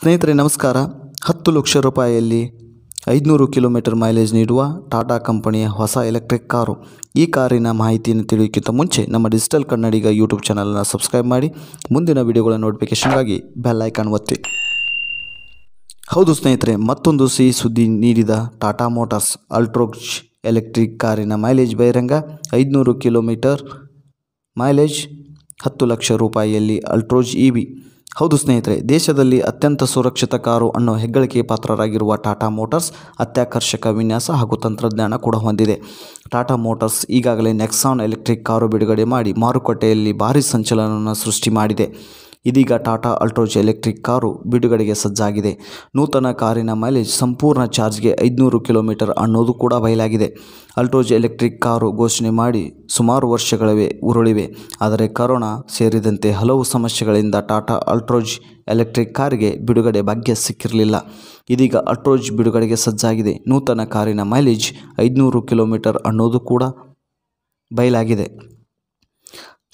ಸ್ನೇಹಿತರೆ ನಮಸ್ಕಾರ ಹತ್ತು ಲಕ್ಷ ರೂಪಾಯಿಯಲ್ಲಿ ಐದುನೂರು ಕಿಲೋಮೀಟರ್ ಮೈಲೇಜ್ ನೀಡುವ ಟಾಟಾ ಕಂಪನಿಯ ಹೊಸ ಎಲೆಕ್ಟ್ರಿಕ್ ಕಾರು ಈ ಕಾರಿನ ಮಾಹಿತಿಯನ್ನು ತಿಳಿಯೋಕ್ಕಿಂತ ಮುಂಚೆ ನಮ್ಮ ಡಿಜಿಟಲ್ ಕನ್ನಡಿಗ ಯೂಟ್ಯೂಬ್ ಚಾನಲನ್ನು ಸಬ್ಸ್ಕ್ರೈಬ್ ಮಾಡಿ ಮುಂದಿನ ವಿಡಿಯೋಗಳ ನೋಟಿಫಿಕೇಷನ್ಗಾಗಿ ಬೆಲ್ ಐಕಾನ್ ಒತ್ತಿ ಹೌದು ಸ್ನೇಹಿತರೆ ಮತ್ತೊಂದು ಸಿಹಿ ಸುದ್ದಿ ನೀಡಿದ ಟಾಟಾ ಮೋಟಾರ್ಸ್ ಅಲ್ಟ್ರೋಜ್ ಎಲೆಕ್ಟ್ರಿಕ್ ಕಾರಿನ ಮೈಲೇಜ್ ಬಹಿರಂಗ ಐದುನೂರು ಕಿಲೋಮೀಟರ್ ಮೈಲೇಜ್ ಹತ್ತು ಲಕ್ಷ ರೂಪಾಯಿಯಲ್ಲಿ ಅಲ್ಟ್ರೋಜ್ ಇ ವಿ ಹೌದು ಸ್ನೇಹಿತರೆ ದೇಶದಲ್ಲಿ ಅತ್ಯಂತ ಸುರಕ್ಷಿತ ಕಾರು ಅನ್ನೋ ಹೆಗ್ಗಳಿಕೆ ಪಾತ್ರರಾಗಿರುವ ಟಾಟಾ ಮೋಟರ್ಸ್ ಅತ್ಯಾಕರ್ಷಕ ವಿನ್ಯಾಸ ಹಾಗೂ ತಂತ್ರಜ್ಞಾನ ಕೂಡ ಹೊಂದಿದೆ ಟಾಟಾ ಮೋಟರ್ಸ್ ಈಗಾಗಲೇ ನೆಕ್ಸಾನ್ ಎಲೆಕ್ಟ್ರಿಕ್ ಕಾರು ಬಿಡುಗಡೆ ಮಾಡಿ ಮಾರುಕಟ್ಟೆಯಲ್ಲಿ ಭಾರೀ ಸಂಚಲನವನ್ನು ಸೃಷ್ಟಿ ಮಾಡಿದೆ ಇದೀಗ ಟಾಟಾ ಅಲ್ಟ್ರೋಜ್ ಎಲೆಕ್ಟ್ರಿಕ್ ಕಾರು ಬಿಡುಗಡೆಗೆ ಸಜ್ಜಾಗಿದೆ ನೂತನ ಕಾರಿನ ಮೈಲೇಜ್ ಸಂಪೂರ್ಣ ಚಾರ್ಜ್ಗೆ ಐದುನೂರು ಕಿಲೋಮೀಟರ್ ಅನ್ನೋದು ಕೂಡ ಬಯಲಾಗಿದೆ ಅಲ್ಟ್ರೋಜ್ ಎಲೆಕ್ಟ್ರಿಕ್ ಕಾರು ಘೋಷಣೆ ಮಾಡಿ ಸುಮಾರು ವರ್ಷಗಳವೇ ಉರುಳಿವೆ ಆದರೆ ಕರೋನಾ ಸೇರಿದಂತೆ ಹಲವು ಸಮಸ್ಯೆಗಳಿಂದ ಟಾಟಾ ಅಲ್ಟ್ರೋಜ್ ಎಲೆಕ್ಟ್ರಿಕ್ ಕಾರಿಗೆ ಬಿಡುಗಡೆ ಭಾಗ್ಯ ಸಿಕ್ಕಿರಲಿಲ್ಲ ಇದೀಗ ಅಲ್ಟ್ರೋಜ್ ಬಿಡುಗಡೆಗೆ ಸಜ್ಜಾಗಿದೆ ನೂತನ ಕಾರಿನ ಮೈಲೇಜ್ ಐದುನೂರು ಕಿಲೋಮೀಟರ್ ಅನ್ನೋದು ಕೂಡ ಬಯಲಾಗಿದೆ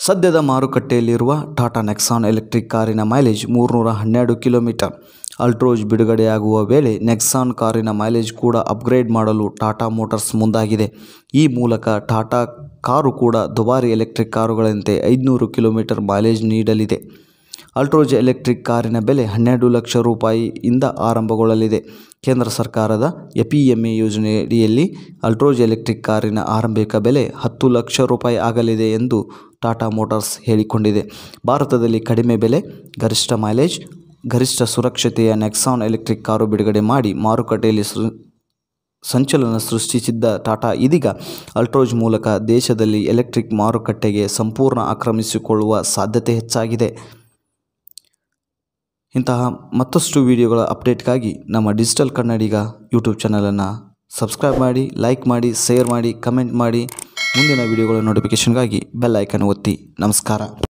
ಸದ್ಯದ ಮಾರುಕಟ್ಟೆಯಲ್ಲಿರುವ ಟಾಟಾ ನೆಕ್ಸಾನ್ ಎಲೆಕ್ಟ್ರಿಕ್ ಕಾರಿನ ಮೈಲೇಜ್ ಮೂರುನೂರ ಹನ್ನೆರಡು ಕಿಲೋಮೀಟರ್ ಅಲ್ಟ್ರೋಜ್ ಬಿಡುಗಡೆಯಾಗುವ ವೇಳೆ ನೆಕ್ಸಾನ್ ಕಾರಿನ ಮೈಲೇಜ್ ಕೂಡ ಅಪ್ಗ್ರೇಡ್ ಮಾಡಲು ಟಾಟಾ ಮೋಟಾರ್ಸ್ ಮುಂದಾಗಿದೆ ಈ ಮೂಲಕ ಟಾಟಾ ಕಾರು ಕೂಡ ದುಬಾರಿ ಎಲೆಕ್ಟ್ರಿಕ್ ಕಾರುಗಳಂತೆ ಐದುನೂರು ಕಿಲೋಮೀಟರ್ ಮೈಲೇಜ್ ನೀಡಲಿದೆ ಅಲ್ಟ್ರೋಜ್ ಎಲೆಕ್ಟ್ರಿಕ್ ಕಾರಿನ ಬೆಲೆ ಹನ್ನೆರಡು ಲಕ್ಷ ರೂಪಾಯಿಯಿಂದ ಆರಂಭಗೊಳ್ಳಲಿದೆ ಕೇಂದ್ರ ಸರ್ಕಾರದ ಎಪಿಎಂಎ ಯೋಜನೆಯಡಿಯಲ್ಲಿ ಅಲ್ಟ್ರೋಜ್ ಎಲೆಕ್ಟ್ರಿಕ್ ಕಾರಿನ ಆರಂಭಿಕ ಬೆಲೆ ಹತ್ತು ಲಕ್ಷ ರೂಪಾಯಿ ಆಗಲಿದೆ ಎಂದು ಟಾಟಾ ಮೋಟಾರ್ಸ್ ಹೇಳಿಕೊಂಡಿದೆ ಭಾರತದಲ್ಲಿ ಕಡಿಮೆ ಬೆಲೆ ಗರಿಷ್ಠ ಮೈಲೇಜ್ ಗರಿಷ್ಠ ಸುರಕ್ಷತೆಯ ನೆಕ್ಸಾನ್ ಎಲೆಕ್ಟ್ರಿಕ್ ಕಾರು ಬಿಡುಗಡೆ ಮಾಡಿ ಮಾರುಕಟ್ಟೆಯಲ್ಲಿ ಸೃ ಸಂಚಲನ ಸೃಷ್ಟಿಸಿದ್ದ ಟಾಟಾ ಇದೀಗ ಅಲ್ಟ್ರೋಜ್ ಮೂಲಕ ದೇಶದಲ್ಲಿ ಎಲೆಕ್ಟ್ರಿಕ್ ಮಾರುಕಟ್ಟೆಗೆ ಸಂಪೂರ್ಣ ಆಕ್ರಮಿಸಿಕೊಳ್ಳುವ ಸಾಧ್ಯತೆ ಹೆಚ್ಚಾಗಿದೆ ಇಂತಹ ಮತ್ತಷ್ಟು ವಿಡಿಯೋಗಳ ಅಪ್ಡೇಟ್ಗಾಗಿ ನಮ್ಮ ಡಿಜಿಟಲ್ ಕನ್ನಡಿಗ ಯೂಟ್ಯೂಬ್ ಚಾನಲನ್ನು ಸಬ್ಸ್ಕ್ರೈಬ್ ಮಾಡಿ ಲೈಕ್ ಮಾಡಿ ಶೇರ್ ಮಾಡಿ ಕಮೆಂಟ್ ಮಾಡಿ ಮುಂದಿನ ವಿಡಿಯೋಗಳ ನೋಟಿಫಿಕೇಷನ್ಗಾಗಿ ಬೆಲ್ ಐಕನ್ ಒತ್ತಿ ನಮಸ್ಕಾರ